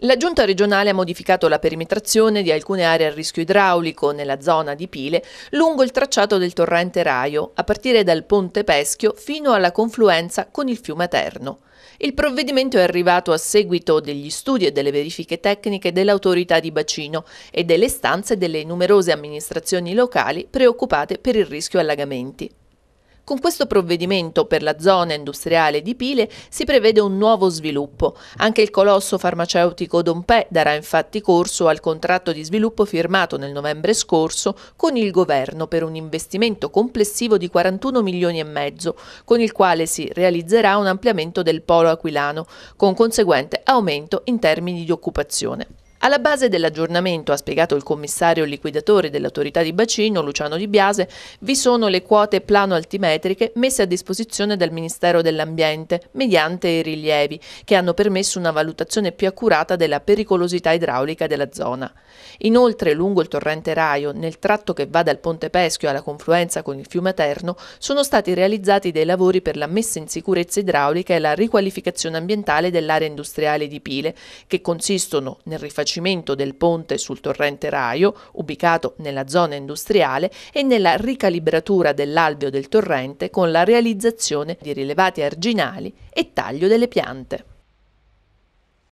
La giunta regionale ha modificato la perimetrazione di alcune aree a rischio idraulico nella zona di Pile lungo il tracciato del torrente Raio, a partire dal ponte Peschio fino alla confluenza con il fiume Terno. Il provvedimento è arrivato a seguito degli studi e delle verifiche tecniche dell'autorità di bacino e delle stanze delle numerose amministrazioni locali preoccupate per il rischio allagamenti. Con questo provvedimento per la zona industriale di Pile si prevede un nuovo sviluppo. Anche il colosso farmaceutico Dompè darà infatti corso al contratto di sviluppo firmato nel novembre scorso con il governo per un investimento complessivo di 41 milioni e mezzo, con il quale si realizzerà un ampliamento del polo aquilano, con conseguente aumento in termini di occupazione. Alla base dell'aggiornamento, ha spiegato il commissario liquidatore dell'autorità di bacino, Luciano Di Biase, vi sono le quote plano-altimetriche messe a disposizione dal Ministero dell'Ambiente mediante i rilievi, che hanno permesso una valutazione più accurata della pericolosità idraulica della zona. Inoltre, lungo il torrente Raio, nel tratto che va dal Ponte Peschio alla confluenza con il fiume Terno, sono stati realizzati dei lavori per la messa in sicurezza idraulica e la riqualificazione ambientale dell'area industriale di Pile, che consistono nel rifacimento rifacimento del ponte sul torrente Raio, ubicato nella zona industriale, e nella ricalibratura dell'alveo del torrente con la realizzazione di rilevati arginali e taglio delle piante.